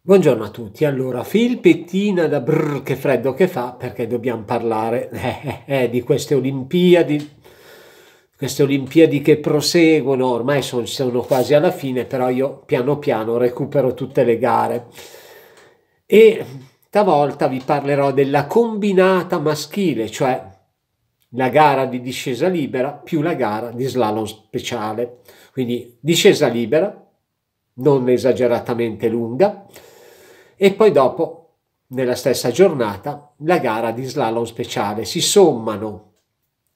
Buongiorno a tutti, allora filpettina da brrr che freddo che fa perché dobbiamo parlare eh, eh, eh, di queste Olimpiadi, queste Olimpiadi che proseguono, ormai sono, sono quasi alla fine, però io piano piano recupero tutte le gare. E stavolta vi parlerò della combinata maschile, cioè la gara di discesa libera più la gara di slalom speciale. Quindi discesa libera, non esageratamente lunga, e poi dopo, nella stessa giornata, la gara di slalom speciale. Si sommano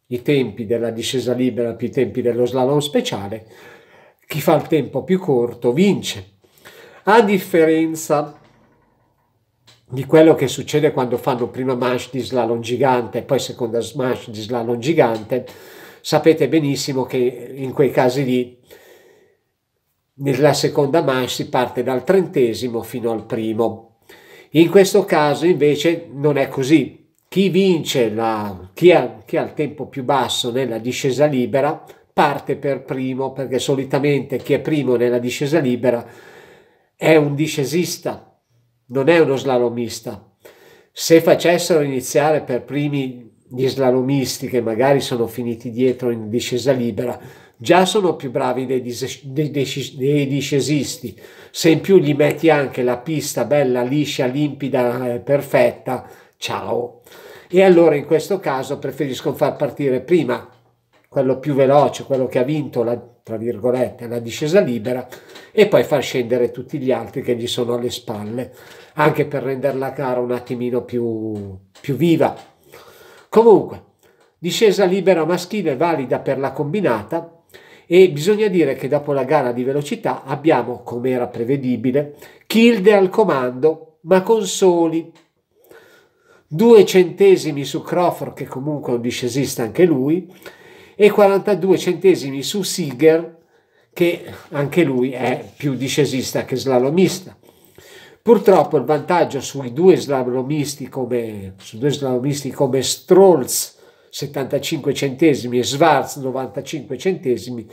i tempi della discesa libera più i tempi dello slalom speciale, chi fa il tempo più corto vince. A differenza di quello che succede quando fanno prima manche di slalom gigante e poi seconda manche di slalom gigante, sapete benissimo che in quei casi lì nella seconda manche si parte dal trentesimo fino al primo. In questo caso invece non è così. Chi vince, la, chi, ha, chi ha il tempo più basso nella discesa libera, parte per primo, perché solitamente chi è primo nella discesa libera è un discesista, non è uno slalomista. Se facessero iniziare per primi gli slalomisti che magari sono finiti dietro in discesa libera, già sono più bravi dei, dis- dei, dei, dei discesisti. Se in più gli metti anche la pista bella, liscia, limpida, eh, perfetta, ciao. E allora in questo caso preferisco far partire prima quello più veloce, quello che ha vinto la, tra virgolette, la discesa libera e poi far scendere tutti gli altri che gli sono alle spalle, anche per rendere la gara un attimino più, più viva. Comunque, discesa libera maschile valida per la combinata, e bisogna dire che dopo la gara di velocità abbiamo, come era prevedibile, Kilde al comando, ma con soli due centesimi su Crawford, che comunque è un discesista anche lui, e 42 centesimi su Siger, che anche lui è più discesista che slalomista. Purtroppo il vantaggio sui due slalomisti come, su due slalomisti come Strolz 75 centesimi e Schwarz 95 centesimi,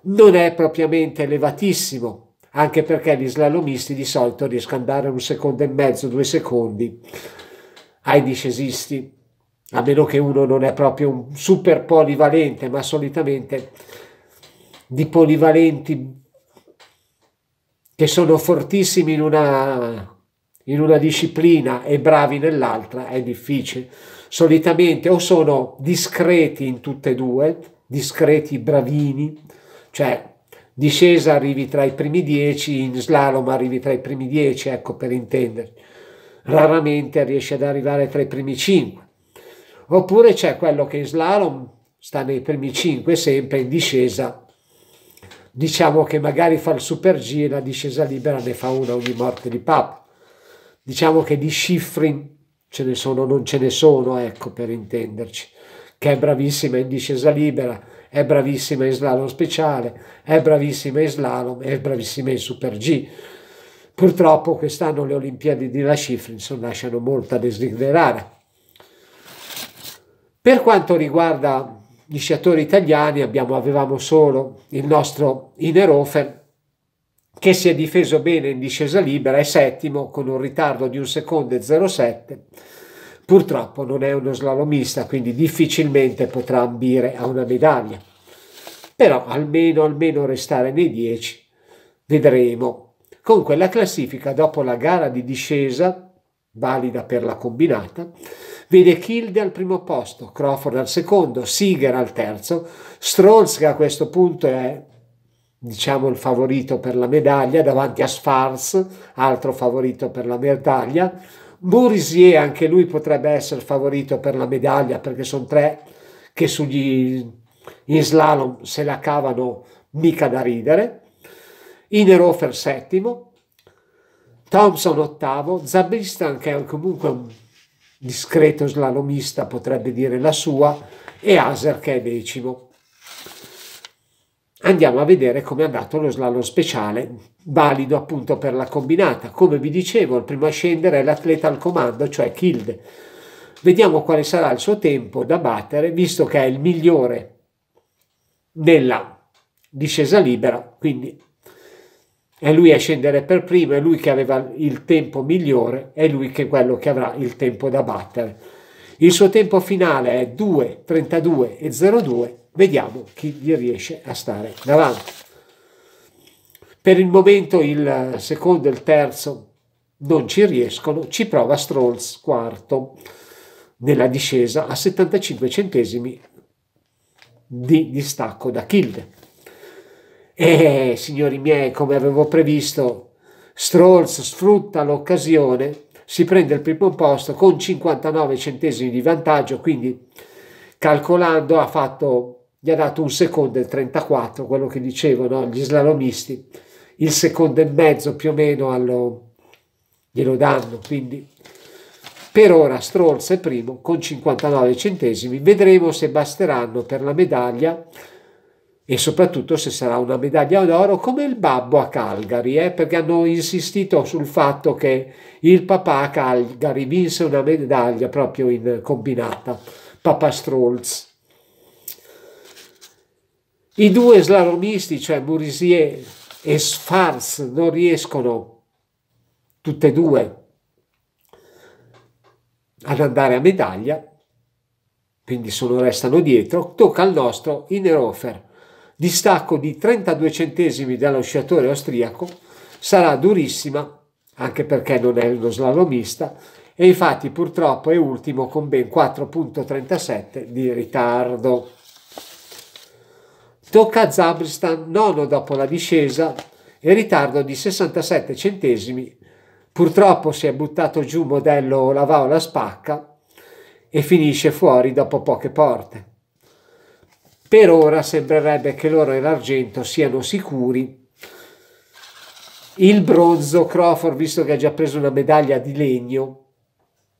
non è propriamente elevatissimo, anche perché gli slalomisti di solito riescono a dare un secondo e mezzo, due secondi ai discesisti, a meno che uno non è proprio un super polivalente, ma solitamente di polivalenti che sono fortissimi in una, in una disciplina e bravi nell'altra è difficile solitamente o sono discreti in tutte e due, discreti bravini, cioè discesa arrivi tra i primi dieci, in slalom arrivi tra i primi dieci, ecco per intenderci, raramente riesce ad arrivare tra i primi cinque. Oppure c'è quello che in slalom sta nei primi cinque sempre, in discesa diciamo che magari fa il super G e la discesa libera ne fa una ogni morte di papa. Diciamo che di Schifrin ce ne sono, non ce ne sono, ecco per intenderci, che è bravissima in discesa libera, è bravissima in slalom speciale, è bravissima in slalom, è bravissima in Super G. Purtroppo quest'anno le Olimpiadi di La Schifrinson lasciano molto a desiderare. Per quanto riguarda gli sciatori italiani abbiamo, avevamo solo il nostro Inerofer che si è difeso bene in discesa libera, è settimo con un ritardo di un secondo e 0,7. Purtroppo non è uno slalomista, quindi difficilmente potrà ambire a una medaglia. Però almeno, almeno restare nei 10, vedremo. Comunque la classifica, dopo la gara di discesa, valida per la combinata, vede Kilde al primo posto, Crawford al secondo, Siger al terzo, Strolz che a questo punto è diciamo il favorito per la medaglia davanti a Sfars, altro favorito per la medaglia. Bourisier anche lui potrebbe essere favorito per la medaglia perché sono tre che sugli in slalom se la cavano mica da ridere. Inerofer settimo, Thompson ottavo, Zabristan che è comunque un discreto slalomista potrebbe dire la sua e Aser che è decimo andiamo a vedere come è andato lo slalom speciale, valido appunto per la combinata. Come vi dicevo, il primo a scendere è l'atleta al comando, cioè Kilde Vediamo quale sarà il suo tempo da battere, visto che è il migliore nella discesa libera, quindi è lui a scendere per primo, è lui che aveva il tempo migliore, è lui che è quello che avrà il tempo da battere. Il suo tempo finale è 2.32 e 02 Vediamo chi gli riesce a stare davanti. Per il momento il secondo e il terzo non ci riescono, ci prova Strolls quarto nella discesa a 75 centesimi di distacco da Kilde. E signori miei, come avevo previsto, Strolls sfrutta l'occasione, si prende il primo posto con 59 centesimi di vantaggio, quindi calcolando ha fatto gli ha dato un secondo e 34, quello che dicevano gli slalomisti, il secondo e mezzo più o meno allo, glielo danno, quindi per ora Strolz è primo con 59 centesimi, vedremo se basteranno per la medaglia e soprattutto se sarà una medaglia d'oro come il babbo a Calgary, eh? perché hanno insistito sul fatto che il papà a Calgary vinse una medaglia proprio in combinata, papà Strolz. I due slalomisti, cioè Murisier e Sfarz, non riescono, tutte e due, ad andare a medaglia, quindi solo restano dietro, tocca al nostro Inerofer. Distacco di 32 centesimi dallo sciatore austriaco, sarà durissima, anche perché non è uno slalomista, e infatti purtroppo è ultimo con ben 4.37 di ritardo. Tocca a Zabristan nono dopo la discesa e ritardo di 67 centesimi. Purtroppo si è buttato giù modello la o la spacca e finisce fuori dopo poche porte. Per ora sembrerebbe che l'oro e l'argento siano sicuri. Il bronzo Crawford, visto che ha già preso una medaglia di legno,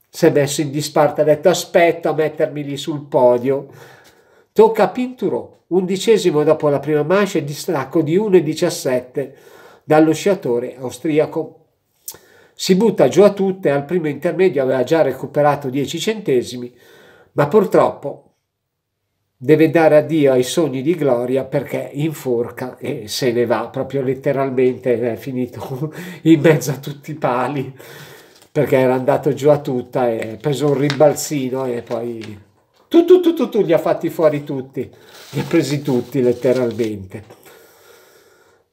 si è messo in disparte, ha detto aspetto a mettermi lì sul podio Tocca a Pinturo, undicesimo dopo la prima mancia e distacco di 1,17 dallo sciatore austriaco. Si butta giù a tutte, al primo intermedio aveva già recuperato 10 centesimi, ma purtroppo deve dare addio ai sogni di gloria perché inforca e se ne va proprio letteralmente è finito in mezzo a tutti i pali perché era andato giù a tutta e ha preso un rimbalzino e poi tu, tu, tu, tu, tu, li ha fatti fuori tutti, li ha presi tutti letteralmente.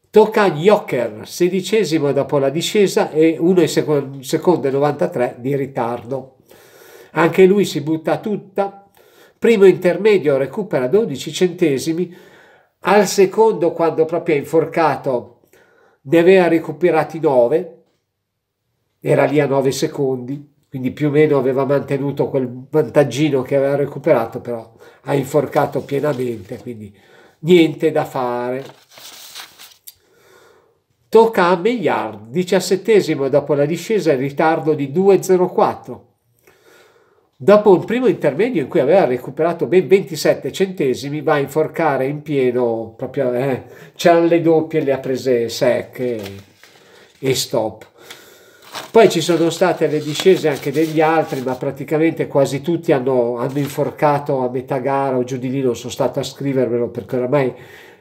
Tocca a Joker, sedicesimo dopo la discesa e 1 secondo e 93 di ritardo. Anche lui si butta tutta, primo intermedio recupera 12 centesimi, al secondo quando proprio è inforcato ne aveva recuperati 9, era lì a 9 secondi, quindi più o meno aveva mantenuto quel vantaggino che aveva recuperato, però ha inforcato pienamente, quindi niente da fare. Tocca a Meillard, diciassettesimo dopo la discesa in ritardo di 2,04. Dopo un primo intermedio in cui aveva recuperato ben 27 centesimi, va a inforcare in pieno, proprio eh, c'erano le doppie, le ha prese secche e, e stop. Poi ci sono state le discese anche degli altri, ma praticamente quasi tutti hanno, hanno inforcato a metà gara o giù di lì, non sono stato a scrivervelo perché oramai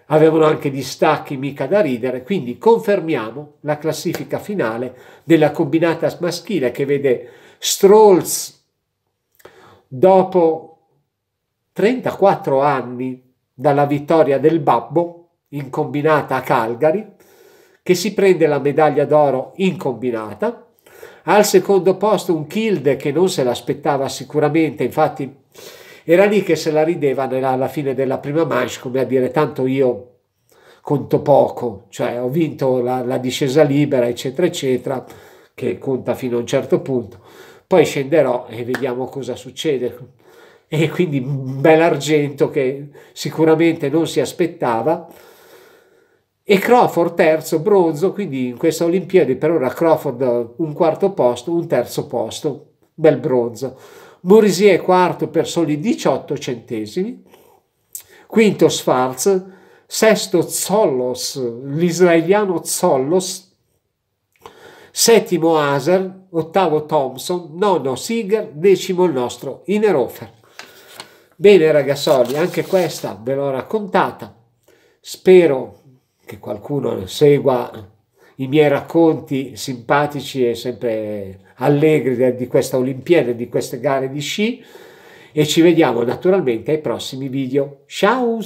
avevano anche distacchi mica da ridere, quindi confermiamo la classifica finale della combinata maschile che vede Strolls dopo 34 anni dalla vittoria del Babbo in combinata a Calgary, che si prende la medaglia d'oro in combinata, al secondo posto un Kild che non se l'aspettava sicuramente, infatti era lì che se la rideva alla fine della prima manche, come a dire tanto io conto poco, cioè ho vinto la, la, discesa libera, eccetera, eccetera, che conta fino a un certo punto. Poi scenderò e vediamo cosa succede. E quindi un bel argento che sicuramente non si aspettava e Crawford terzo, bronzo, quindi in questa Olimpiade per ora Crawford un quarto posto, un terzo posto, bel bronzo. Morisier quarto per soli 18 centesimi, quinto Schwarz, sesto Zollos, l'israeliano Zollos, settimo Aser, ottavo Thompson, nono Siger, decimo il nostro Inerofer. Bene ragazzoli, anche questa ve l'ho raccontata, spero che qualcuno segua i miei racconti simpatici e sempre allegri di questa Olimpiade, di queste gare di sci e ci vediamo naturalmente ai prossimi video. Ciao!